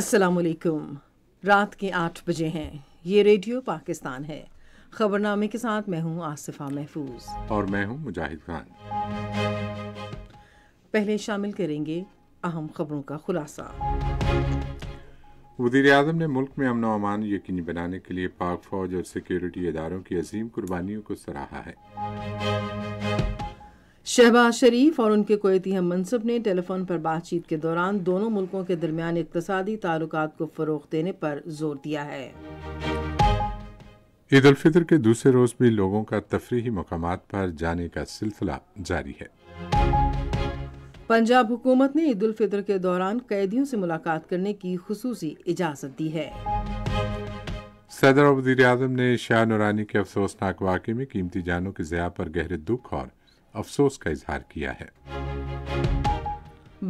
असलकुम रात के आठ बजे हैं ये रेडियो पाकिस्तान है खबरनामे के साथ मैं हूँ आसिफा महफूज और मैं हूँ मुजाहिद खान पहले शामिल करेंगे अहम खबरों का खुलासा वजीर अजम ने मुल्क में अमन अमान यकीनी बनाने के लिए पाक फौज और सिक्योरिटी इदारों की अजीम कुर्बानियों को सराहा है शहबाज शरीफ और उनके कोयती हम मनसब ने टेलीफोन पर बातचीत के दौरान दोनों मुल्कों के दरमियान इकतसादी ताल्लुक को फ़रोग देने पर जोर दिया है ईद उलफितर के दूसरे रोज़ भी लोगों का तफरी मकाम पर जाने का सिलसिला जारी है पंजाब हुकूमत ने ईद उलफितर के दौरान कैदियों से मुलाकात करने की खसूसी इजाज़त दी है सदर और अजम ने शाह नुरानी के अफसोसनाक वाक़े में कीमती जानों के जया पर गहरे दुख और अफसोस का इजहार किया है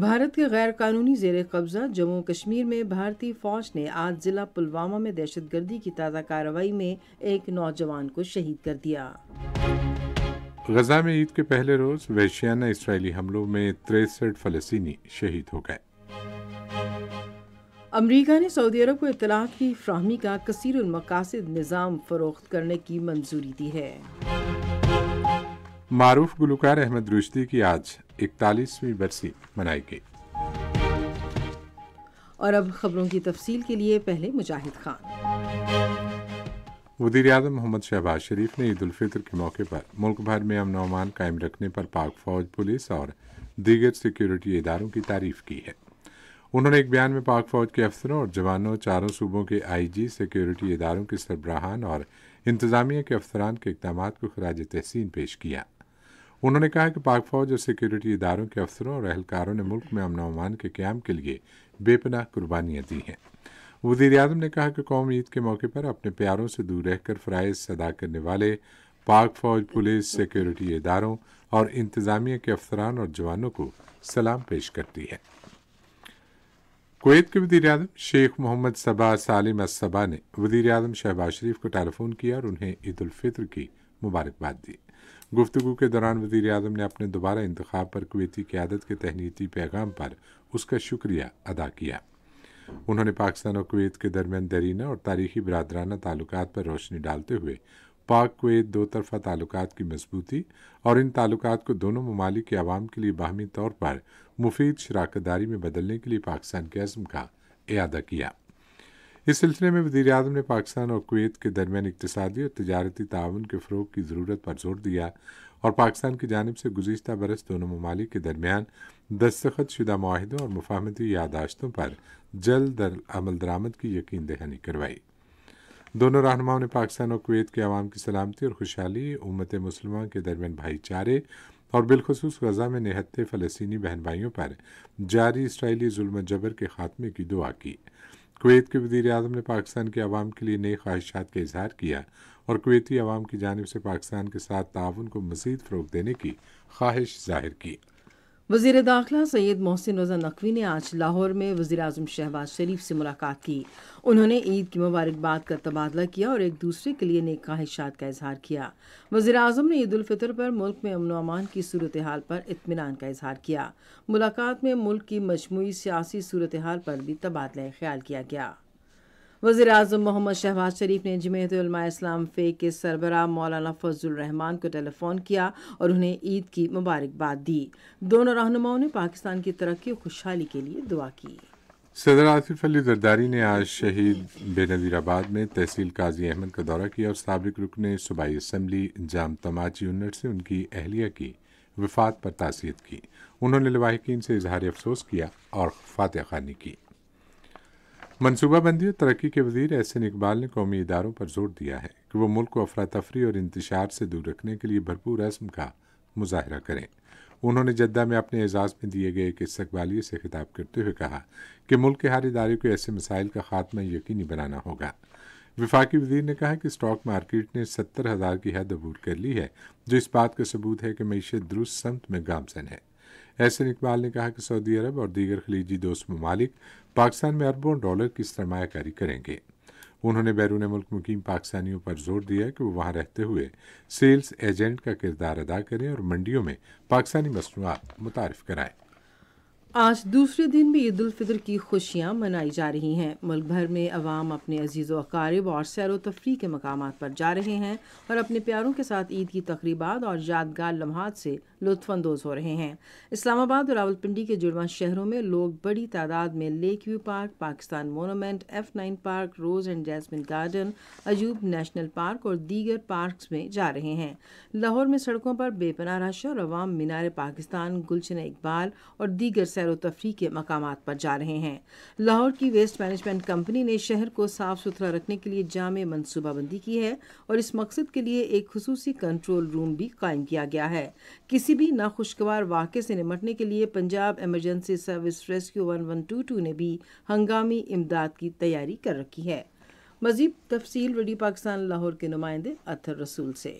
भारत के गैर कानूनी जेर कब्जा जम्मू कश्मीर में भारतीय फौज ने आज जिला पुलवामा में दहशत गर्दी की ताज़ा कार्रवाई में एक नौजवान को शहीद कर दिया गजा में ईद के पहले रोज वैशियाना इसराइली हमलों में तिरसठ फलस्तीनी शहीद हो गए अमरीका ने सऊदी अरब को इतलाफ की फ्राहमी का कसर मकासद निज़ाम फरोख्त करने की मंजूरी दी है मारूफ गुलकार अहमद रुश्ती की आज इकतालीसवीं बरसी मनाई गई और अब खबरों की तफसील के लिए पहले मुजाहिद खान वजीर अजम मोहम्मद शहबाज शरीफ ने ईद उलफितर के मौके पर मुल्क भर में अमन अमान कायम रखने पर पाक फौज पुलिस और दीगर सिक्योरिटी इदारों की तारीफ की है उन्होंने एक बयान में पाक फौज के अफसरों और जवानों चारों सूबों के आईजी सिक्योरिटी इदारों के सरबराहान और इंतजामिया के अफसरान के इकदाम को खराज तहसीन पेश किया उन्होंने कहा कि पाक फौज और सिक्योरिटी इदारों के अफसरों और अहलकारों ने मुल्क में अमन अमान के क्याम के लिए बेपनाह कुर्बानियाँ दी हैं वजीर अजम ने कहा कि कौम ईद के मौके पर अपने प्यारों से दूर रहकर फ्राइज अदा करने वाले पाक फौज पुलिस सिक्योरिटी इदारों और इंतज़ामिया के अफसरान और जवानों को सलाम पेश करती है कुवैत के वजीर अजम शेख मोहम्मद सबा सालिम असबा ने वजीर अजम शहबाज शरीफ को टेलीफोन किया और उन्हें ईद उल फित्र की मुबारकबाद दी गुफ्तु के दौरान वज़ी अजम ने अपने दोबारा इंतखब पर कुवैती क्यादत के तहनीती पैगाम पर उसका शुक्रिया अदा किया उन्होंने पाकिस्तान और कुवैत के दरमियान दरीना और तारीखी बरदराना ताल्लुक पर रोशनी डालते हुए पाक कुवैत दो तरफ़ा ताल्लुक की मजबूती और इन ताल्लुक को दोनों ममालिक के आवाम के लिए बाहमी तौर पर मुफीद शराकत दारी में बदलने के लिए पाकिस्तान के अज़म का अदा किया इस सिलसिले में वजी अजम ने पाकिस्तान और कुवैत के दरमियान इकतदी और तजारती ताउन के फ़रोग की ज़रूरत पर जोर दिया और पाकिस्तान की जानब से गुज्त बरस दोनों ममालिक के दरमियान दस्तखत शुदा माहिदों और मुफाहमती यादाश्तों पर जल्द अमल दरामद की यकीन दहानी करवाई दोनों रहनुमाओं ने पाकिस्तान और कुवैत के आवाम की सलामती और खुशहाली उम्मत मुसलमान के दरमियान भाईचारे और बिलखसूस गजा में निहत्ते फ़लस्तनी बहन भाइयों पर जारी इसराइली जुल्म जबर के खात्मे की दुआ की कुवैत के वजीर अजम ने पाकिस्तान की आवाम के लिए नई ख्वाहिशात का इजहार किया और कुवैती आवाम की जानब से पाकिस्तान के साथ ताउन को मजीद फ़रोग देने की ख्वाहिश जाहिर की वजीर दाखिला सैयद मोहसिन रजा नकवी ने आज लाहौर में वजी अजम शहबाज शरीफ से मुलाकात की उन्होंने ईद की मुबारकबाद का तबादला किया और एक दूसरे के लिए नेक ख्वाहिशात का इजहार किया वजी अजम ने ईद उलफ़ितर पर मुल्क में अमन अमान की सूरत हाल पर इतमान का इजहार किया मुलाकात में मुल्क की मजमू सियासी सूरत हाल पर भी तबादला ख्याल किया गया वजीर अजम मोहम्मद शहबाज शरीफ ने जमयतलमा इस्लाम फे के सरबरा मौलाना फजल रहमान को टेलीफोन किया और उन्हें ईद की मुबारकबाद दी दोनों रहनुमाओं ने पाकिस्तान की तरक्की और खुशहाली के लिए दुआ की सदर आसिफ अली जरदारी ने आज शहीद बेनज़ीराबाद में तहसील काजी अहमद का दौरा किया और सबक रुकन सूबाई इसम्बली जाम तमाची यूनिट से उनकी अहलिया की वफात पर तासीद की उन्होंने लवाहकिन से इजहार अफसोस किया और फातह खानी की मनसूबाबंदी और तरक्की के वजीर एहसन इकबाल ने कौमी इदारों पर जोर दिया है कि वह मुल्क को अफरा तफरी और इंतशार से दूर रखने के लिए भरपूर रस्म का मुजाहरा करें उन्होंने जद्दा में अपने एजाज़ में दिए गए एक इस्तबालिए से खिताब करते हुए कहा कि मुल्क के हर इदारे को ऐसे मसाइल का खात्मा यकीनी बनाना होगा विफाक वजीर ने कहा कि स्टॉक मार्केट ने सत्तर हज़ार की हद अबूर कर ली है जो इस बात का सबूत है कि मीशत दुरुस्त समत में गामजन है एहसन इकबाल ने कहा कि सऊदी अरब और दीगर खलीजी दोस्त ममालिक पाकिस्तान में अरबों डॉलर की सरमाकारी करेंगे उन्होंने बैरून मुल्क मुकीम पाकिस्तानियों पर जोर दिया कि वो वहां रहते हुए सेल्स एजेंट का किरदार अदा करें और मंडियों में पाकिस्तानी मसनूआत मुतारफ़ कराएं आज दूसरे दिन भी ईद फितर की खुशियां मनाई जा रही हैं मुल्क भर में अवाम अपने अजीज़ व अकारब और सैर व तफरी के मकाम पर जा रहे हैं और अपने प्यारों के साथ ईद की तकरीबा और यादगार लम्हात से लुफानंदोज हो रहे हैं इस्लामाबाद और रावलपिंडी के जुड़वा शहरों में लोग बड़ी तादाद में lake view park Pakistan monument F nine park rose and jasmine garden Ayub national park और दीगर पार्कस में जा रहे हैं लाहौर में सड़कों पर बेपना रश और अवाम मीनार पाकिस्तान गुलशन इकबाल और दीगर सैर तफरी के मकाम पर जा रहे हैं लाहौर की वेस्ट मैनेजमेंट कंपनी ने शहर को साफ सुथरा रखने के लिए जाम मनसूबाबंदी की है और इस मकसद के लिए एक खसूस कंट्रोल रूम भी कायम किया गया है किसी भी नाखुशगवार वाक़े से निमटने के लिए Punjab emergency service rescue one one two two ने भी हंगामी इमदाद की तैयारी कर रखी है मजीद तफसील रेडियो पाकिस्तान लाहौर के नुमाइंदे अथर रसूल से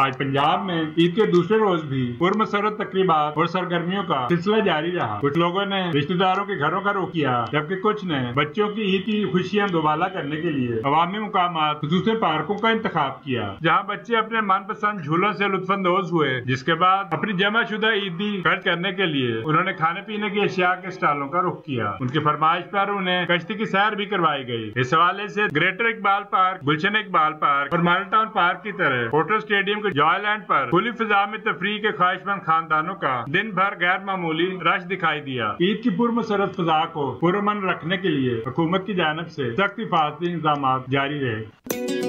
आज पंजाब में ईद के दूसरे रोज भी पूर्व सरद तकरीबा और सरगर्मियों का सिलसिला जारी रहा कुछ लोगों ने रिश्तेदारों के घरों का रुख किया जबकि कुछ ने बच्चों की ईद की खुशियाँ दोबाला करने के लिए अवामी मुकाम दूसरे पार्कों का इंतखा किया जहाँ बच्चे अपने मन पसंद झूलों ऐसी लुत्फानंदोज हुए जिसके बाद अपनी जमा शुदा ईदी खर्च करने के लिए उन्होंने खाने पीने की अशिया के स्टालों का रुख किया उनकी फरमाइश पर उन्हें कश्ती की सैर भी करवाई गयी इस हवाले ऐसी greater Iqbal park Gulshan Iqbal park और मालटाउन पार्क की तरह होटल स्टेडियम के जॉयलैंड पर खुली फिजा में तफरी तो के ख्वाहिशमंद खानदानों का दिन भर गैर मामूली रश दिखाई दिया ईद की पूर्व मसरत फिजा को पुरमन रखने के लिए हुकूमत की जानब ऐसी सख्त हिफाजती इंतजाम जारी रहे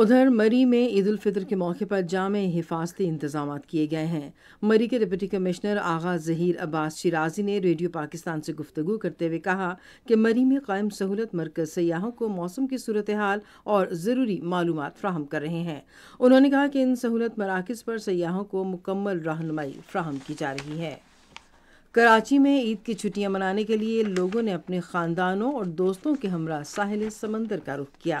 उधर मरी में ईद उल फितर के मौके पर जाम हिफाजती इंतजाम किए गए हैं मरी के डिप्टी कमिश्नर आगा जहीर अब्बास शिराजी ने रेडियो पाकिस्तान से गुफ्तु करते हुए कहा कि मरी में कायम सहूलत मरकज सयाहों को मौसम की सूरत हाल और ज़रूरी मालूम फ्राहम कर रहे हैं उन्होंने कहा कि इन सहूलत मराकज़ पर सयाहों को मुकम्मल रहनमाई फ्राहम की जा रही है कराची में ईद की छुट्टियां मनाने के लिए लोगों ने अपने ख़ानदानों और दोस्तों के हमरा साहिल समंदर का रुख किया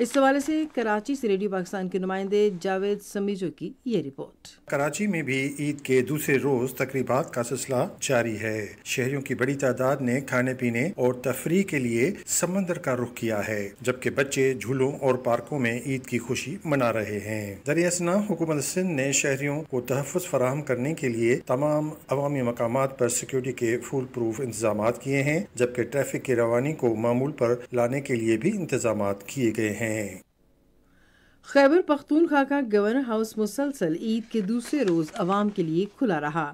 इस हवाले से कराची से रेडियो पाकिस्तान के नुमाइंदे जावेद समीजो की ये रिपोर्ट कराची में भी ईद के दूसरे रोज तकरीबा का सिलसिला जारी है शहरियों की बड़ी तादाद ने खाने पीने और तफरी के लिए समंदर का रुख किया है जबकि बच्चे झूलों और पार्कों में ईद की खुशी मना रहे हैं दरियासना हुकूमत सिंध ने शहरियों को तहफ़ फराहम करने के लिए तमाम अवामी मकाम पर सिक्योरिटी के फूल प्रूफ इंतजाम किए हैं जबकि ट्रैफिक की रवानी को मामूल पर लाने के लिए भी इंतजाम किए गए हैं खैबर पख्तूनखा का गवर्नर हाउस मुसलसल ईद के दूसरे रोज़ अवाम के लिए खुला रहा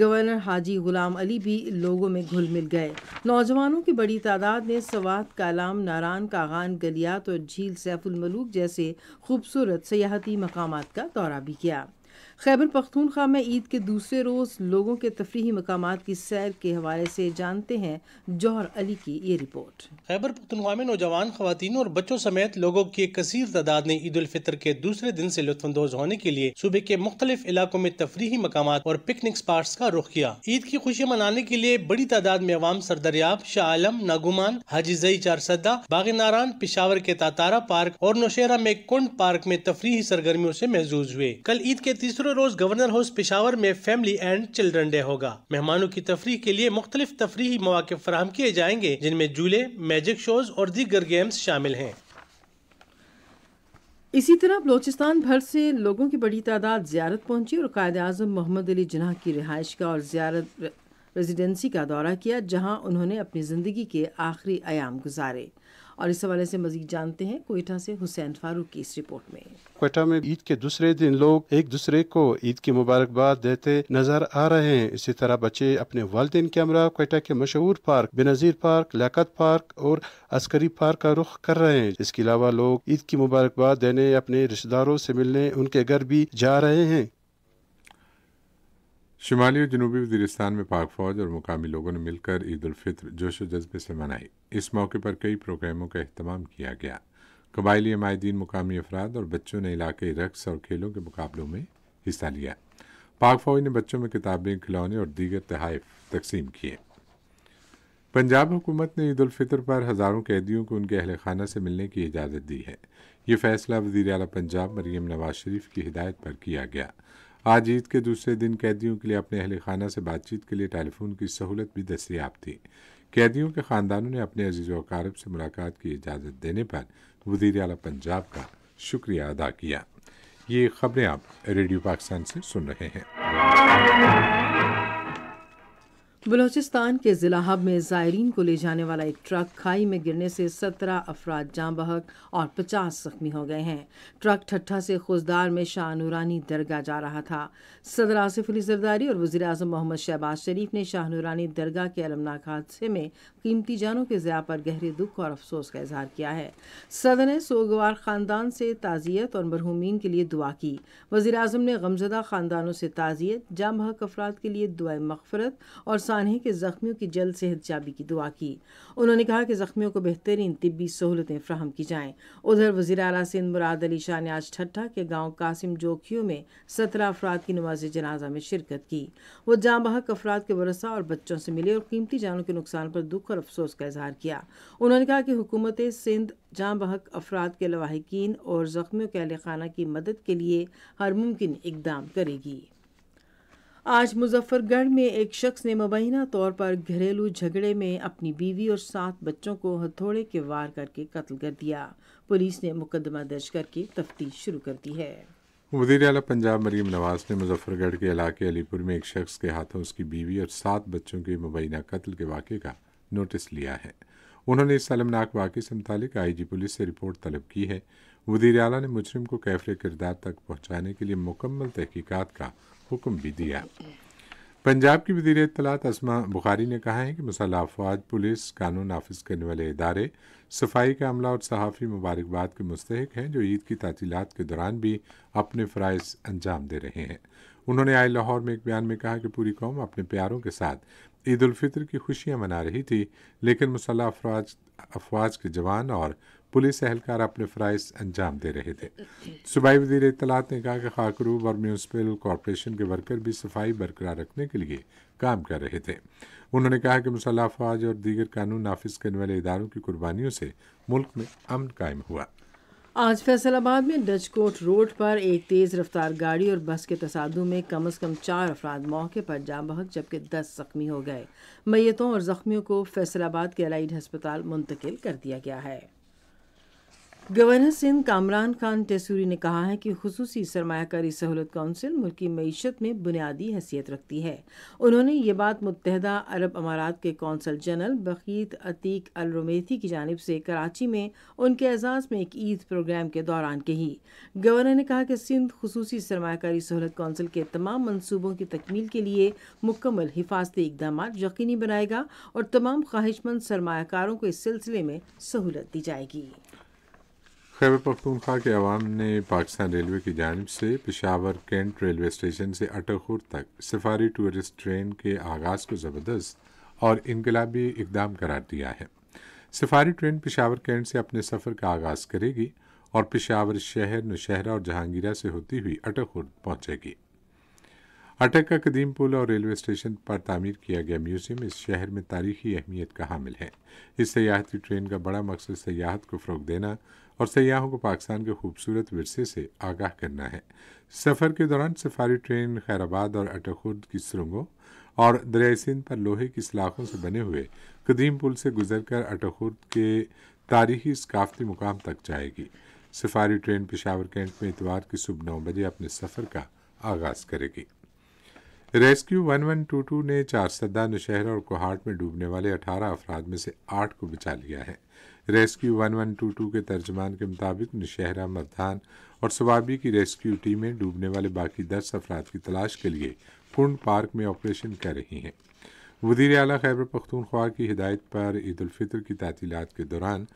गवर्नर हाजी गुलाम अली भी लोगों में घुल मिल गए नौजवानों की बड़ी तादाद ने सवात कालाम नारान कागान गलियात और झील सैफुलमलूक जैसे खूबसूरत सियाहती मकाम का दौरा भी किया खैबर पख्तूनख्वा में ईद के दूसरे रोज़ लोगों के तफरी मकाम की सैर के हवाले से जानते हैं जौहर अली की ये रिपोर्ट खैबर पख्तनख्वा में नौजवान खुवान और बच्चों समेत लोगों की कसर तादाद ने ईद फितर के दूसरे दिन से लुफानंदोज होने के लिए सूबे के मुख्तलिफ इलाकों में तफरी मकाम और पिकनिक स्पॉट का रुख किया ईद की खुशी मनाने के लिए बड़ी तादाद में अवाम सरदरियाब शाह आलम नागुमान हाजीजई चार चारसदा बागी नारान पिशावर के तातारा पार्क और नौशहरा में कुंड पार्क में तफरी सरगर्मियों ऐसी महजूज हुए कल ईद के तीसरों तेरहवें रोज गवर्नर हाउस पिशावर में फैमिली एंड चिल्ड्रन डे होगा मेहमानों की तफरी के लिए मुख्तलिफ तफरी मौके फराम किए जाएंगे जिनमें झूले मैजिक शोज और दीगर गेम्स शामिल हैं इसी तरह बलोचिस्तान भर से लोगों की बड़ी तादाद ज्यारत पहुंची और कायद अजम मोहम्मद अली जिन्ह की रिहाइश का और ज्यारत रेजिडेंसी का दौरा किया जहां उन्होंने अपनी ज़िंदगी के आखिरी आयाम गुजारे और इस हवाले से मजीद जानते हैं कोयटा से हुसैन फारूक की इस रिपोर्ट में कोयटा में ईद के दूसरे दिन लोग एक दूसरे को ईद की मुबारकबाद देते नजर आ रहे हैं इसी तरह बच्चे अपने वालदे के हमरा कोयटा के मशहूर park Benazir park Liaquat park और अस्करी पार्क का रुख कर रहे हैं इसके अलावा लोग ईद की मुबारकबाद देने अपने रिश्तेदारों से मिलने उनके घर भी जा रहे हैं शुमाली और जनूबी वजीरस्तान में पाक फौज और मुकामी लोगों ने मिलकर ईद उलफ़ितर जोश व जज्बे से मनाई इस मौके पर कई प्रोग्रामों का अहतमाम किया गया कबायली माहदीन मुकामी अफराद और बच्चों ने इलाके रक्स और खेलों के मुकाबलों में हिस्सा लिया पाक फौज ने बच्चों में किताबें खिलौने और दीगर तहफ़ तकसीम किए पंजाब हुकूमत ने ईद उलफ़ितर पर हज़ारों कैदियों को उनके अहल खाना से मिलने की इजाज़त दी है ये फैसला वजीर अला पंजाब मरीम नवाज शरीफ की हिदायत पर किया गया आज ईद के दूसरे दिन कैदियों के लिए अपने अहल खाना से बातचीत के लिए टेलीफोन की सहूलत भी दस्तियाब थी कैदियों के ख़ानदानों ने अपने अजीज़ वकारब से मुलाकात की इजाज़त देने पर वजीर अला पंजाब का शुक्रिया अदा किया ये खबरें आप रेडियो पाकिस्तान से सुन रहे हैं बलूचिस्तान के ज़िला हब में ज़ायरीन को ले जाने वाला एक ट्रक खाई में गिरने से सत्रह अफराद जाम बहक और पचास जख्मी हो गए हैं ट्रक ठट्ठा से खुजदार में शाह नूरानी दरगाह जा रहा था सदर आसिफ अली जरदारी और वजी अजम मोहम्मद शहबाज शरीफ ने शाह नूरानी दरगाह के अलमनाक हादसे में कीमती जानों के जया पर गहरे दुख और अफसोस का इजहार किया है सदर ने सोगवार ख़ानदान से ताज़ियत और मरहूमिन के लिए दुआ की वज़ी अजम ने गमजदा ख़ानदानों से ताज़ियत जाम हक अफराद के लिए दुआ मकफरत और सानहे के ज़ख्मियों की जल्द सेहत याबी की दुआ की उन्होंने कहा कि ज़ख्मियों को बेहतरीन तबी सहूलतें फ्राहम की जाएँ उधर वज़ी अला सिंध मुराद अली शाह ने आज ठट्ठा के गाँव कासिम जोखियों में सत्रह अफराद की नमाज जनाजा में शिरकत की वो जाम हक अफराद के वरसा और बच्चों से मिले और कीमती जानों के नुकसान पर दुख पर अफसोस का इजहार किया उन्होंने कहा कि हुकूमत सिंध जहाँ बहक अफराद के लवाहकिन और ज़ख्मियों के अहले खाना की मदद के लिए हर मुमकिन इकदाम करेगी आज मुजफ्फरगढ़ में एक शख्स ने मुबैना तौर पर घरेलू झगड़े में अपनी बीवी और सात बच्चों को हथौड़े के वार करके कत्ल कर दिया पुलिस ने मुकदमा दर्ज करके तफ्तीश शुरू कर दी है वजीर अला पंजाब मरीम नवाज ने मुजफ्फरगढ़ के इलाके अलीपुर में एक शख्स के हाथों उसकी बीवी और सात बच्चों के मुबैना कत्ल के वाक़े का नोटिस लिया है उन्होंने इस सलमनाक वाक़े से मुतालिक आईजी पुलिस से रिपोर्ट तलब की है वजीर अला ने मुजरिम को कैफरे किरदार तक पहुँचाने के लिए मुकम्मल तहकीक़ात का हुक्म भी दिया पंजाब की वजीर इतलात असमा बुखारी ने कहा है कि मसल अफवाज पुलिस कानून नाफिज करने वाले इदारे सफाई का अमला और सहाफ़ी मुबारकबाद के मुस्तक हैं जो ईद की तातीलत के दौरान भी अपने फ़रज़ अंजाम दे रहे हैं उन्होंने आए लाहौर में एक बयान में कहा कि पूरी कौम अपने प्यारों के साथ ईद उलफ़ितर की खुशियां मना रही थी लेकिन मुसल्ह अफवाज अफवाज के जवान और पुलिस एहलकार अपने फ़राइज अंजाम दे रहे थे सूबाई वजीर इतलात ने कहा कि खाकरूब और म्यूनसिपल कॉरपोरेशन के वर्कर भी सफाई बरकरार रखने के लिए काम कर रहे थे उन्होंने कहा कि मुसल्ह अफवाज और दीगर कानून नाफिज करने वाले इदारों की कुर्बानियों से मुल्क में अमन कायम हुआ आज फैसलाबाद में डच कोट रोड पर एक तेज़ रफ्तार गाड़ी और बस के तसादू में कम अज़ कम चार अफराद मौके पर जाँ बहक जबकि दस जख्मी हो गए मैतों और ज़ख्मियों को फैसलाबाद के अलाइड अस्पताल मुंतकिल कर दिया गया है गवर्नर सिंध कामरान खान टेसूरी ने कहा है कि खसूस सरमाकारी सहूलत कौंसिल मुल्क की मीशत में बुनियादी हैसियत रखती है उन्होंने ये बात मुतहदा अरब अमारात के कौंसल जनरल बकीत अतीक अल की जानब से कराची में उनके एजाज़ में एक ईद प्रोग्राम के दौरान कही गवर्नर ने कहा कि सिंध खसूसी सरमाकारी सहूलत कौंसिल के तमाम मनसूबों की तकमील के लिए मुकम्मल हिफाजती इकदाम यकीनी बनाएगा और तमाम ख्वाहिशमंद सरमाकारों को इस सिलसिले में सहूलत दी जाएगी खैबर पख्तूनख्वा के अवाम ने पाकिस्तान रेलवे की जानब से पेशावर कैंट रेलवे स्टेशन से अटकपुर तक सफारी टूरिस्ट ट्रेन के आगाज़ को ज़बरदस्त और इनकलाबी इकदाम करार दिया है सफारी ट्रेन पेशावर कैंट से अपने सफ़र का आगाज़ करेगी और पेशावर शहर नौशहरा और जहांगीरा से होती हुई अटकपुर पहुंचेगी अटक का कदीम पुल और रेलवे स्टेशन पर तामीर किया गया म्यूज़ियम इस शहर में तारीखी अहमियत का हामिल है इस सियाहती ट्रेन का बड़ा मकसद सियाहत को फ़रोग देना और सयाहों को पाकिस्तान के खूबसूरत विरसे से आगाह करना है सफ़र के दौरान सफारी ट्रेन खैराबाद और अटखुर्द की सुरंगों और दरिया सिंध पर लोहे की सलाखों से बने हुए कदीम पुल से गुजरकर अटखुर्द के तारीखी सकाफती मुकाम तक जाएगी सफारी ट्रेन पेशावर कैंट में इतवार की सुबह नौ बजे अपने सफ़र का आगाज़ करेगी रेस्क्यू 1122 ने चारसदा नशहर और कोहाट में डूबने वाले 18 अफराद में से आठ को बचा लिया है रेस्क्यू 1122 के तर्जमान के मुताबिक नशहरा मरदान और सवाबी की रेस्क्यू टीमें डूबने वाले बाकी दस अफराद की तलाश के लिए पुंड पार्क में ऑपरेशन कर रही हैं वजीर अला खैबर पख्तूनख्वा की हिदायत पर ईद उलफ़ितर की तातीलات के दौरान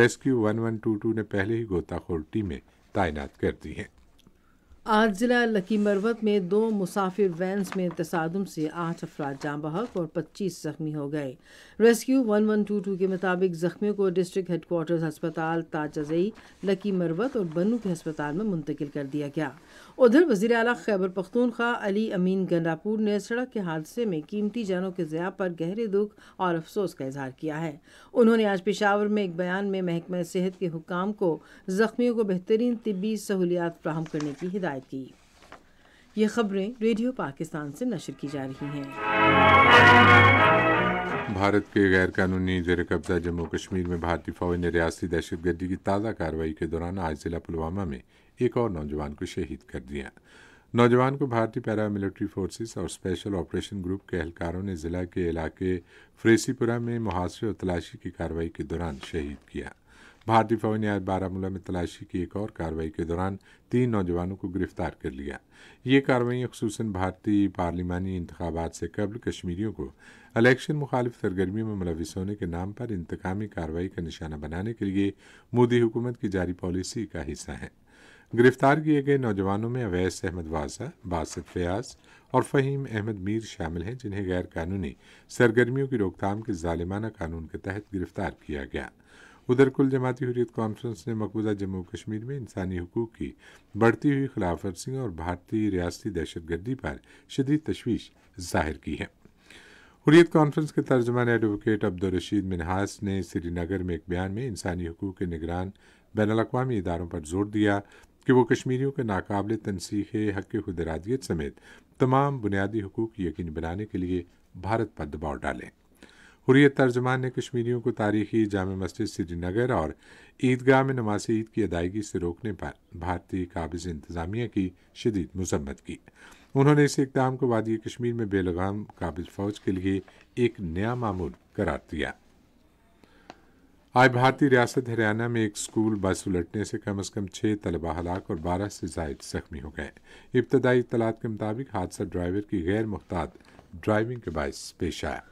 रेस्क्यू 1122 ने पहले ही गोताखोर टीमें तैनात कर दी हैं आज ज़िला लकी मरवत में दो मुसाफिर वैन्स में तसादम से आठ अफराद जाँ बहक और पच्चीस जख्मी हो गए rescue one one two two के मुताबिक जख्मियों को डिस्ट्रिक्ट हेडकोार्टर्स अस्पताल ताजई लकी मरवत और बनू के अस्पताल में मुंतकिल कर दिया गया उधर वजीर अला खैबर पख्तूनख्वा अली अमीन गंडापुर ने सड़क के हादसे में कीमती जानों के ज़या पर गहरे दुख और अफसोस का इजहार किया है उन्होंने आज पेशावर में एक बयान में महकमा सेहत के हुकाम को जख्मियों को बेहतरीन तबी सहूलियात फ्राहम करने की हिदायत शिकायत की ये खबरें रेडियो पाकिस्तान से नशर की जा रही हैं भारत के गैर कानूनी जेर कब्जा जम्मू कश्मीर में भारतीय फौज ने रियासी गर्दी की ताज़ा कार्रवाई के दौरान आज जिला पुलवामा में एक और नौजवान को शहीद कर दिया नौजवान को भारतीय पैरामिलिट्री फोर्सेस और स्पेशल ऑपरेशन ग्रुप के अहलकारों ने जिला के इलाके फ्रेसीपुरा में मुहासरे और तलाशी की कार्रवाई के दौरान शहीद किया भारतीय फौज ने आज बारामूला में तलाशी की एक और कार्रवाई के दौरान तीन नौजवानों को गिरफ्तार कर लिया ये कार्रवाई खसूस भारतीय पार्लिमानी इंतबात से कबल कश्मीरियों को इलेक्शन मुखालिफ सरगर्मियों में मुलविस होने के नाम पर इंतकामी कार्रवाई का निशाना बनाने के लिए मोदी हुकूमत की जारी पॉलिसी का हिस्सा हैं गिरफ्तार किए गए नौजवानों में अवैस अहमद वाजा बासित फयाज और फ़हीम अहमद मीर शामिल हैं जिन्हें गैर कानूनी सरगर्मियों की रोकथाम के जालिमाना कानून के तहत गिरफ्तार किया गया उधर कुल जमाती हुरियत कॉन्फ्रेंस ने मकबूजा जम्मू कश्मीर में इंसानी हकूक़ की बढ़ती हुई खिलाफ वर्जियों और भारतीय रियासती दहशतगर्दी पर शदीद तशवीश जाहिर की है हुरियत कॉन्फ्रेंस के तर्जमान एडवोकेट अब्दुलरशीद मिनहास ने श्रीनगर में एक बयान में इंसानी हकूक़ के निगरान बैन अवी इदारों पर जोर दिया कि वो कश्मीरियों के नाकबले तनसीख हक खुदरादियत समेत तमाम बुनियादी हकूक़ यकीन बनाने के लिए भारत पर दबाव डालें हुरियत तर्जमान ने कश्मीरियों को तारीखी जाम मस्जिद श्रीनगर और ईदगाह में नमाज ईद की अदायगी से रोकने पर भारतीय काबिज इंतजामिया की शदीद मजम्मत की उन्होंने इस इकदाम को वादी कश्मीर में बेलगाम काबिज फौज के लिए एक नया मामूल करार दिया आज भारतीय रियासत हरियाणा में एक स्कूल बस उलटने से कम अज कम छः तलबा हलाक और बारह से जायद जख्मी हो गए इब्तदाई इतलात के मुताबिक हादसा ड्राइवर की गैर मुख्तात ड्राइविंग के बायस पेश आया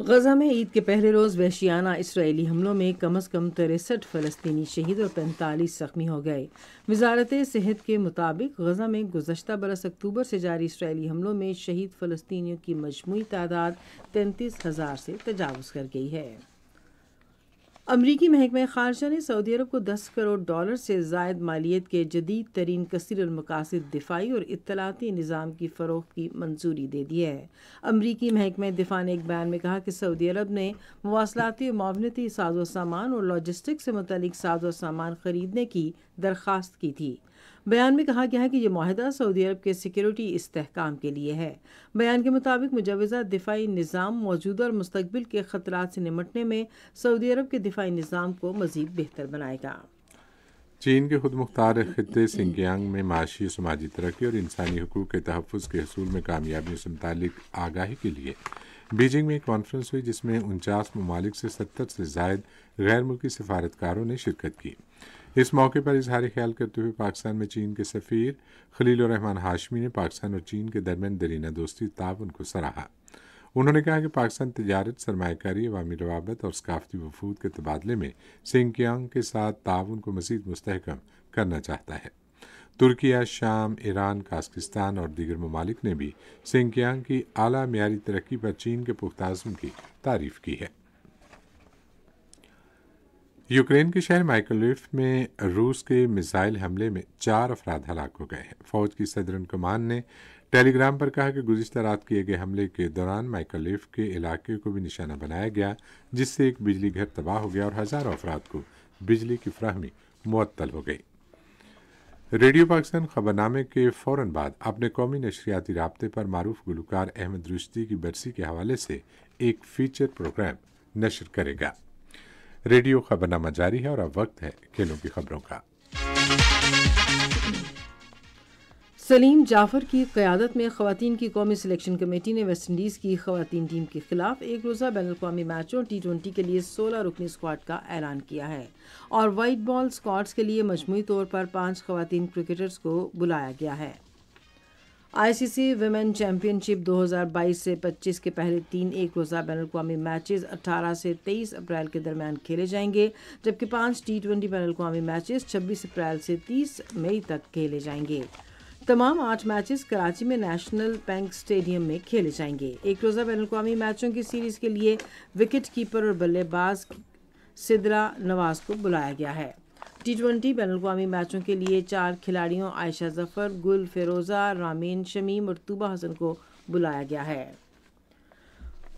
गजा में ईद के पहले रोज़ वहशियाना इसराइली हमलों में कम अज़ कम तिरसठ फ़लस्तनी शहीद और पैंतालीस जख्मी हो गए वजारत सेहत के मुताबिक गजा में गुजशत बरस अक्टूबर से जारी इसराइली हमलों में शहीद फ़लस्तियों की मजमू तादाद तैंतीस हज़ार से तजावज़ कर गई है अमरीकी महकमे खारजा ने सऊदी अरब को दस करोड़ डॉलर से जायद मालियत के जदीद तरीन कसरमकासद दिफाई और इतलाती निज़ाम की फ़रोख की मंजूरी दे दी है अमरीकी महकमे दिफा ने एक बयान में कहा कि सऊदी अरब ने मवासलाती मावनती साजो सामान और लॉजिस्टिक से मतलब साजो सामान खरीदने की दरख्वास्त की थी बयान में कहा गया है कि ये माहिदा सऊदी अरब के सिक्योरिटी इस्तेकाम के लिए है बयान के मुताबिक मुजवज़ा दिफाई निज़ाम मौजूदा और मुस्तबिल के ख़तरा से निमटने में सऊदी अरब के दिफाई निज़ाम को मज़ीद बेहतर बनाएगा चीन के खुद मुख्तार खत्े सिंगयांग में माशी समाजी तरक्की और इंसानी हकूक़ के तहफ़ के हसूल में कामयाबियों से मुतक आगाही के लिए बीजिंग में एक कॉन्फ्रेंस हुई जिसमें उनचास ममालिक से सत्तर से जायद गैर मुल्की सफारतकारों ने शिरकत की इस मौके पर इजहार ख्याल करते हुए पाकिस्तान में चीन के सफ़ीर खलील रहमान हाशमी ने पाकिस्तान और चीन के दरमियान दरीना दोस्ती ताउन को सराहा उन्होंने कहा कि पाकिस्तान तजारत सरमाकारी अवामी रवाबत और सकाफती वफूद के तबादले में सिंकियांग के साथ ताउन को मजीद मुस्तकम करना चाहता है तुर्किया शाम ईरान काजकिस्तान और दीगर ममालिक ने भी सिंकियांग की अली मीरी तरक्की पर चीन के पुख्ताजम की तारीफ की है यूक्रेन के शहर माइकोलिफ में रूस के मिसाइल हमले में चार अफराद हलाक हो गए हैं फौज की सदरन कमान ने टेलीग्राम पर कहा कि गुजशत रात किए गए हमले के दौरान माइकोलिफ के इलाके को भी निशाना बनाया गया जिससे एक बिजली घर तबाह हो गया और हज़ारों अफराद को बिजली की फ्राहमी मअतल हो गई रेडियो पाकिस्तान खबरनामे के फौरन बाद अपने कौमी नशरियाती रबते पर मरूफ गुलकार अहमद रुश्ती की बरसी के हवाले से एक फीचर प्रोग्राम नशर करेगा रेडियो खबरनामा जारी है और अब वक्त है खेलों की खबरों का सलीम जाफर की क्यादत में खातन की कौमी सिलेक्शन कमेटी ने वेस्ट इंडीज़ की खातन टीम के खिलाफ एक रोज़ा बैन अवी मैचों टी ट्वेंटी के लिए सोलह रुकनी स्क्वाड का ऐलान किया है और वाइट बॉल स्क्वाड्स के लिए मजमू तौर पर पाँच खातन क्रिकेटर्स को बुलाया गया है आईसीसी वुमेन चैंपियनशिप 2022 से 25 के पहले तीन एक रोज़ा बैन अवी मैचेस 18 से 23 अप्रैल के दरमियान खेले जाएंगे जबकि पांच टी ट्वेंटी बैन अवी मैचेस 26 अप्रैल से 30 मई तक खेले जाएंगे तमाम आठ मैचेस कराची में नेशनल बैंक स्टेडियम में खेले जाएंगे एक रोज़ा बैन अवी मैचों की सीरीज़ के लिए विकेट कीपर और बल्लेबाज सिदरा नवाज को बुलाया गया है टी ट्वेंटी बैन मैचों के लिए चार खिलाड़ियों आयशा जफ़र गुल फिरोज़ा रामीन शमीम और तूबा हसन को बुलाया गया है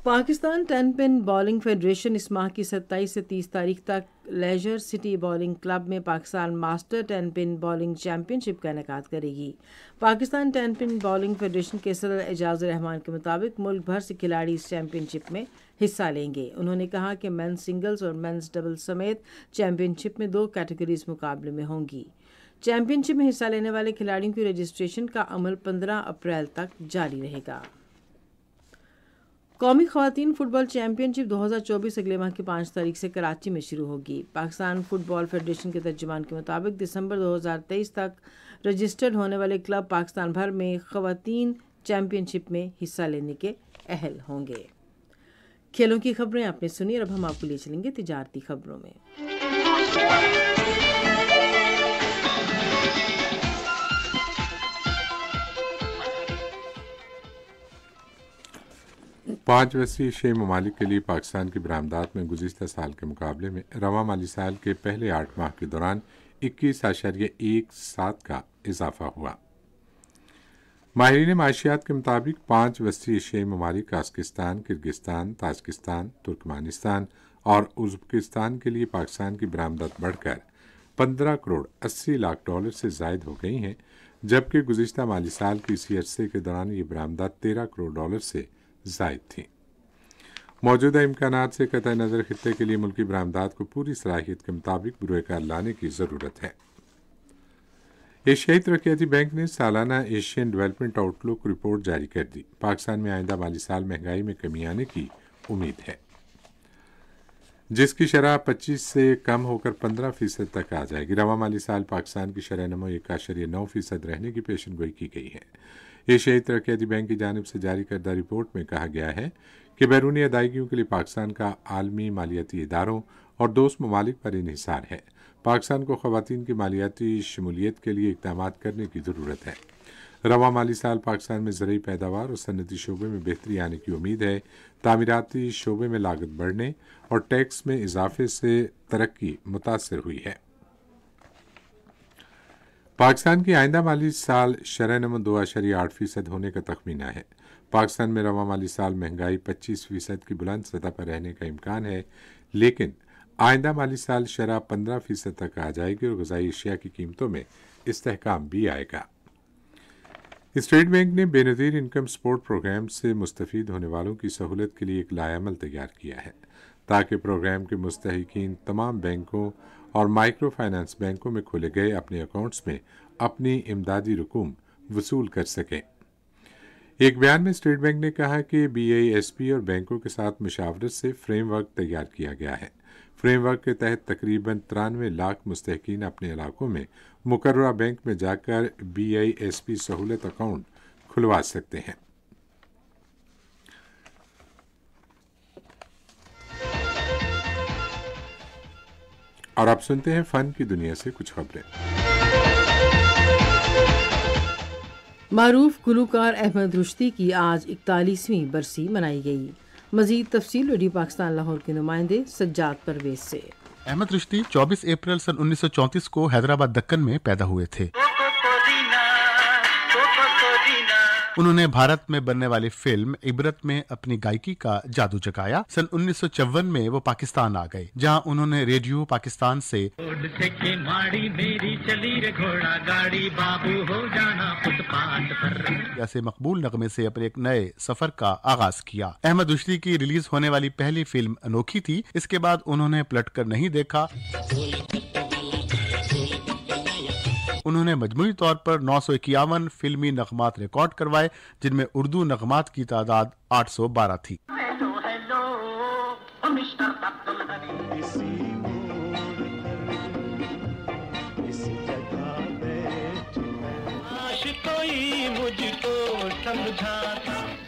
Pakistan ten pin bowling federation इस माह की 27 से 30 तारीख तक लेजर सिटी बॉलिंग क्लब में Pakistan master ten pin bowling championship का इनका करेगी Pakistan ten pin bowling federation के सदर एजाज रहमान के मुताबिक मुल्क भर से खिलाड़ी इस चैम्पियनशिप में हिस्सा लेंगे उन्होंने कहा कि मेंस सिंगल्स और मेंस डबल समेत चैम्पियनशिप में दो कैटेगरीज मुकाबले में होंगी चैम्पियनशिप में हिस्सा लेने वाले खिलाड़ियों की रजिस्ट्रेशन का अमल 15 अप्रैल तक जारी रहेगा कौमी खातन फुटबॉल चैंपियनशिप 2024 अगले माह की पाँच तारीख से कराची में शुरू होगी पाकिस्तान फुटबॉल फेडरेशन के तर्जुमान के मुताबिक दिसंबर 2023 तक रजिस्टर्ड होने वाले क्लब पाकिस्तान भर में खातन चैम्पियनशिप में हिस्सा लेने के अहल होंगे खेलों की खबरें आपने सुनी और अब हम आपको ले चलेंगे तजारती खबरों में पाँच वर्षीय शे ममालिक के लिए पाकिस्तान की बरामदात में गुजशत साल के मुकाबले में रवा माली साल के पहले आठ माह के दौरान इक्कीस आशारिया एक सात का इजाफा हुआ माहरीन माशियात के मुताबिक पाँच वस्ती एशियाई ममालिक किर्गिस्तान ताजकिस्तान तुर्कमानिस्तान और उजबकिस्तान के लिए पाकिस्तान की बरामदा बढ़कर पंद्रह करोड़ अस्सी लाख डॉलर से जायद हो गई हैं जबकि गुजशत माली साल के इसी अरसे के दौरान ये बरामदा तेरह करोड़ डॉलर से जायद थी मौजूदा इम्कान से कत नज़र खत्े के लिए मुल्की बरामदाद को पूरी सलाहियत के मुताबिक बुरेकार लाने की ज़रूरत है एशियाई तरक्याती बैंक ने सालाना एशियन डेवलपमेंट आउटलुक रिपोर्ट जारी कर दी पाकिस्तान में आइंदा माली साल महंगाई में कमी आने की उम्मीद है जिसकी शरह पच्चीस से कम होकर पंद्रह फीसद तक आ जाएगी रवा माली साल पाकिस्तान की शरह नमो एक आशर्य नौ फीसद रहने की पेशन गोई की गई है एशियाई तरक्याती बैंक की जानब से जारी करदा रिपोर्ट में कहा गया है कि बैरूनी अदायगियों के लिए पाकिस्तान का आलमी मालियाती इदारों और दोस्त ममालिक पर इहिसार है पाकिस्तान को खुवान की मालियाती शमूलियत के लिए इकदाम करने की ज़रूरत है रवा माली साल पाकिस्तान में ज़रूरी पैदावार और सनती शोबे में बेहतरी आने की उम्मीद है तमीराती शोबे में लागत बढ़ने और टैक्स में इजाफे से तरक्की मुतासर हुई है पाकिस्तान की आइंदा माली साल शरह नमन दो आशरी आठ फीसद होने का तखमीना है पाकिस्तान में रवा माली साल महंगाई पच्चीस फीसद की बुलंद सतह पर रहने का इम्कान है लेकिन आइंदा माली साल शराब पंद्रह फीसद तक आ जाएगी और गजाई अशिया की कीमतों में इसकाम भी आएगा स्टेट बैंक ने बेनज़ीर इनकम सपोर्ट प्रोग्राम से मुस्तफ़ होने वालों की सहूलत के लिए एक लायामल तैयार किया है ताकि प्रोग्राम के मुस्तकिन तमाम बैंकों और माइक्रो फाइनेंस बैंकों में खोले गए अपने अकाउंट्स में अपनी इमदादी रकूम वसूल कर सकें एक बयान में स्टेट बैंक ने कहा कि बीआईएसपी और बैंकों के साथ मुशावरत से फ्रेमवर्क तैयार किया गया है फ्रेमवर्क के तहत तकरीबन तिरानवे लाख मुस्तकिन अपने इलाकों में मुकर्रा बैंक में जाकर बीआईएसपी सहूलत अकाउंट खुलवा सकते हैं और आप सुनते हैं फन की दुनिया से कुछ खबरें मारूफ गुलूकार अहमद रुश्ती की आज इकतालीसवीं बरसी मनाई गई मजीद तफसील रेडियो पाकिस्तान लाहौर के नुमाइंदे सज्जाद परवेज से अहमद रुश्ती 24 अप्रैल सन 1934 को हैदराबाद दक्कन में पैदा हुए थे उन्होंने भारत में बनने वाली फिल्म इबरत में अपनी गायकी का जादू जगाया सन उन्नीस में वो पाकिस्तान आ गए जहाँ उन्होंने रेडियो पाकिस्तान से जैसे मकबूल नगमे से अपने एक नए सफर का आगाज किया अहमद उशरी की रिलीज होने वाली पहली फिल्म अनोखी थी इसके बाद उन्होंने पलट कर नहीं देखा उन्होंने मजमू तौर पर नौ सौ इक्यावन फिल्मी नगमात रिकॉर्ड करवाए जिनमें उर्दू नगमात की तादाद आठ सौ बारह थी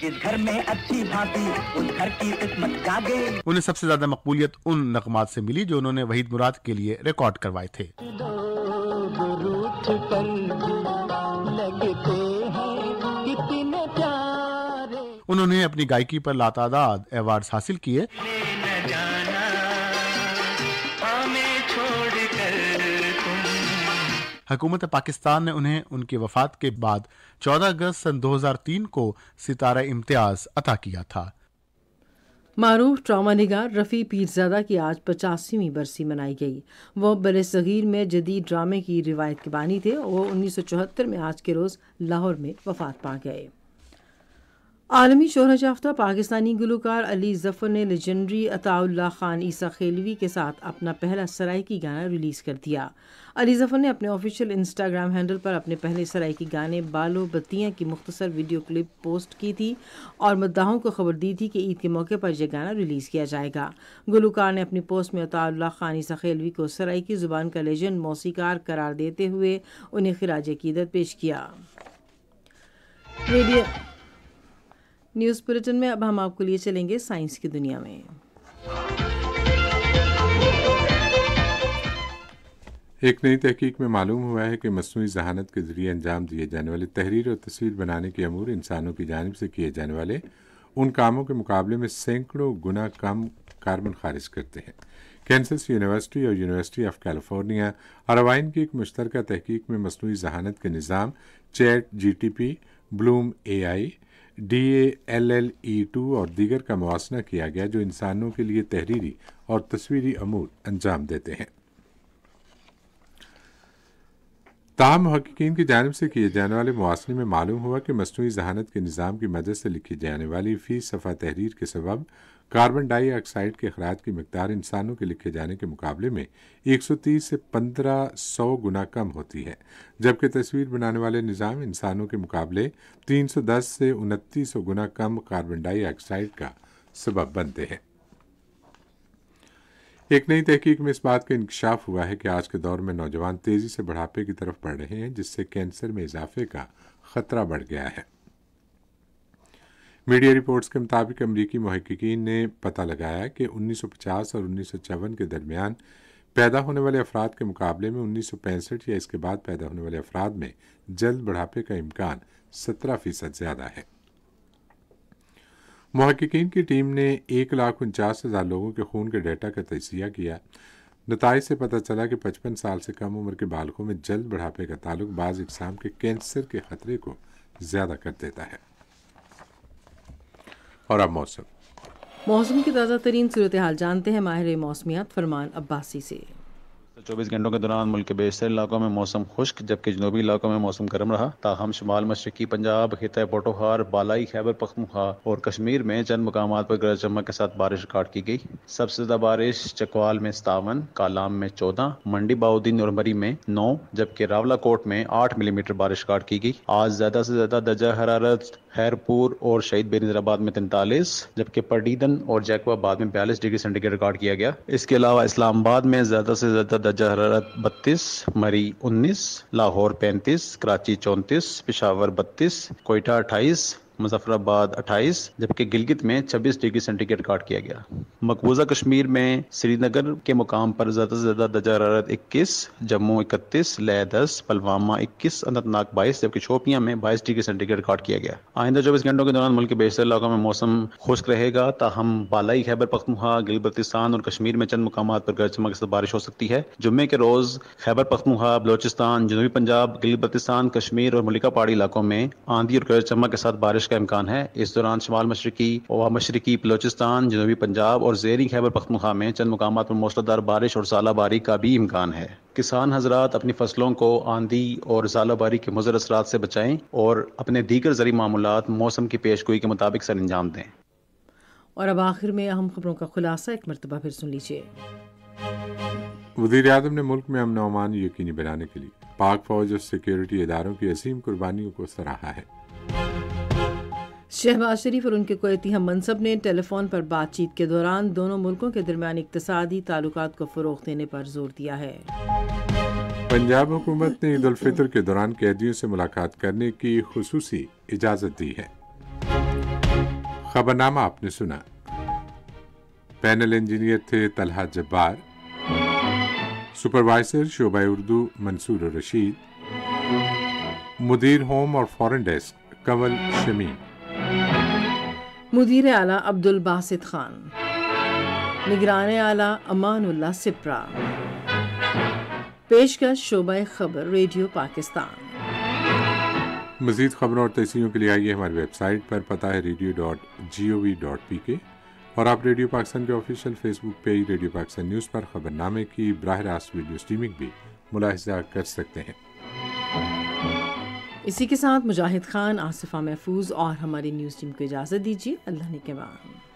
जिस घर में अच्छी भांति उस घर की किस्मत जागे उन्हें सबसे ज्यादा मकबूलियत उन नगमात से मिली जो उन्होंने वहीद मुराद के लिए रिकॉर्ड करवाए थे हाथ पर लगते हैं कितने प्यारे उन्होंने अपनी गायकी पर लातादाद अवार्ड हासिल किए हुकूमत पाकिस्तान ने उन्हें उनकी वफात के बाद 14 अगस्त सन 2003 को सितारा इम्तियाज अता किया था मरूफ ड्रामा निगार रफ़ी पीरजादा की आज पचासवीं बरसी मनाई गई वह बर सग़ीर में जदीद ड्रामे की रिवायत के बानी थे और उन्नीस सौ चौहत्तर में आज के रोज़ लाहौर में वफात पा गए आलमी शहरत याफ्ता पाकिस्तानी गुलकार अली जफ़र ने लेजेंडरी अताउल्ला खान ईसा खेलवी के साथ अपना पहला सराइकी गाना रिलीज़ कर दिया अली जफ़र ने अपने ऑफिशियल इंस्टाग्राम हैंडल पर अपने पहले सराइकी गाने बालो बत्तियाँ की मुख्तर वीडियो क्लिप पोस्ट की थी और मद्दाहों को खबर दी थी कि ईद के मौके पर यह गाना रिलीज़ किया जाएगा गुलकार ने अपनी पोस्ट में अताउल्ला खान ईसा खेलवी को सराइकी ज़ुबान का लेजेंड मौसीकार करार देते हुए उन्हें खराज कीदत पेश किया न्यूज़ बुलेटिन में अब हम आपको लिए चलेंगे साइंस की दुनिया में एक नई तहकीक में मालूम हुआ है कि मसनू जहानत के ज़रिए अंजाम दिए जाने वाले तहरीर और तस्वीर बनाने के अमूर इंसानों की जानब से किए जाने वाले उन कामों के मुकाबले में सैकड़ों गुना कम कार्बन खारिज करते हैं कैंसस यूनिवर्सिटी और यूनिवर्सिटी ऑफ कैलिफोर्निया अरवाइन की एक मुश्तरक तहकीक में मसनू जहानत के निज़ाम chat G T P Bloom A I D A L L E two और दीगर का मुसना किया गया जो इंसानों के लिए तहरीरी और तस्वीरी अमूर अंजाम देते हैं ताम महक्कीन की जानब से किए जाने वाले मुआसने में मालूम हुआ कि मसनू जहानत के निज़ाम की मदद से लिखी जाने वाली फ़ी सफ़ा तहरीर के सबब कार्बन डाइऑक्साइड के अखराज की मकदार इंसानों के लिखे जाने के मुकाबले में 130 से 1500 गुना कम होती है जबकि तस्वीर बनाने वाले निज़ाम इंसानों के मुकाबले 310 से उनतीस गुना कम कार्बन डाइऑक्साइड का सबब बनते हैं एक नई तहकीक में इस बात का इंकशाफ हुआ है कि आज के दौर में नौजवान तेज़ी से बढ़ापे की तरफ बढ़ रहे हैं जिससे कैंसर में इजाफे का खतरा बढ़ गया है मीडिया रिपोर्ट्स के मुताबिक अमरीकी महकिकीन ने पता लगाया कि 1950 और उन्नीस के दरमियान पैदा होने वाले अफराद के मुकाबले में उन्नीस या इसके बाद पैदा होने वाले अफराद में जल्द बढ़ापे का इम्कान सत्रह फीसद ज़्यादा है महकिन की टीम ने एक लाख उनचास हज़ार लोगों के खून के डेटा का तजिया किया नतज से पता चला कि पचपन साल से कम उम्र के बालकों में जल्द बढ़ापे का ताल्लुक बाज़ इकसाम के कैंसर के ख़तरे को ज़्यादा कर देता है और अब मौसम मौसम की ताज़ा तरीन सूरत हाल जानते हैं माहिर मौसमियात फरमान अब्बासी से चौबीस घंटों के दौरान मुल्क के बेशतर इलाकों में मौसम खुश्क जबकि जनूबी इलाकों में मौसम गर्म रहा ताहम शुमाल मशरकी पंजाब खिता पोटोहार बालाई खैबर पखमुखा और कश्मीर में चंद मकाम पर गरज चमक के साथ बारिश रिकॉर्ड की गई सबसे ज्यादा बारिश चकवाल में सतावन कालाम में चौदह मंडी बाउद्दीन और मरी में नौ जबकि रावला कोट में आठ मिलीमीटर बारिश रिकॉर्ड की गई आज ज्यादा से ज्यादा दर्जा हरारत हैरपुर और शहीद बेनजराबाद में तैंतालीस जबकि पडीदन और जैकवाबाद में बयालीस डिग्री सेंटीग्रेड रिकॉर्ड किया गया इसके अलावा इस्लामाबाद में ज्यादा से ज्यादा दजहरत बत्तीस मरी उन्नीस लाहौर पैंतीस कराची चौंतीस पिशावर बत्तीस कोयटा अट्ठाईस मुजफ्फराबाद 28 जबकि गिलगित में 26 डिग्री सेंटीग्रेड रिकॉर्ड किया गया मकबूजा कश्मीर में श्रीनगर के मुकाम पर ज्यादा से ज्यादा दर्जा हरारत इक्कीस जम्मू इकतीस लह दस पलवामा इक्कीस अनंतनाग बाईस जबकि शोपिया में बाईस डिग्री सेंटीग्रेड रिकॉर्ड किया गया आइंदा चौबीस घंटों के दौरान मुल्क के बेशतर इलाकों में मौसम खुश्क रहेगा ताहम बालाई खैबर पख्तुहा गिलबतिस्तान और कश्मीर में चंद मुकाम पर गरज चमक से बारिश हो सकती है जुम्मे के रोज खैबर पख्तुहा बलोचिस्तान जनूबी पंजाब गिलबतिस्तान कश्मीर और मलिका पहाड़ी इलाकों में आंधी और गरज चमक के साथ बारिश का इम्कान है इस दौरान शुमाल मशरकी व मशरकी बलोचिस्तान जनूबी पंजाब और जेरी खैबर पख्तनखा में चंद मकाम पर मौसलाधार बारिश और सालाबारी का भी इम्कान है किसान हजरात अपनी फसलों को आंधी और जालाबारी के मुजर असरा से बचाएं और अपने दीगर जरिए मामूलत मौसम की पेशगोई के मुताबिक सर अंजाम दें और अब आखिर में अहम खबरों का खुलासा एक मरतबा फिर सुन लीजिए वजीर अजम ने मुल्क में अमन अमान यकीनी बनाने के लिए पाक फौज और सिक्योरिटी इदारों की असीम कुर्बानियों को सराहा है शहबाज शरीफ और उनके कोयती हम मनसब ने टेलीफोन पर बातचीत के दौरान दोनों मुल्कों के दरमियान इकतसादी ताल्लुक को फ़रोग देने पर जोर दिया है पंजाब हुकूमत ने ईद फितर के दौरान कैदियों से मुलाकात करने की खसूसी इजाज़त दी है खबरनामा आपने सुना पैनल इंजीनियर थे तलहा जब्बार सुपरवाइजर शोबा उर्दू मंसूर रशीद मुदीर होम और फॉरेन डेस्क कंवल शमीम मुदीर आला अब्दुल बासित खान निगरान आला उल्ला सिप्रा पेशकश शोबा खबर रेडियो पाकिस्तान मजीद खबरों और तस्वीरों के लिए आइए हमारी वेबसाइट पर पता है radio dot G O V dot P K और आप रेडियो पाकिस्तान के official Facebook page radio Pakistan news पर खबरनामे की बरह रास्त वीडियो स्ट्रीमिंग भी मुलाहजा कर सकते हैं इसी के साथ मुजाहिद खान आसिफा महफूज और हमारी न्यूज़ टीम को इजाज़त दीजिए अल्लाह ने के बाद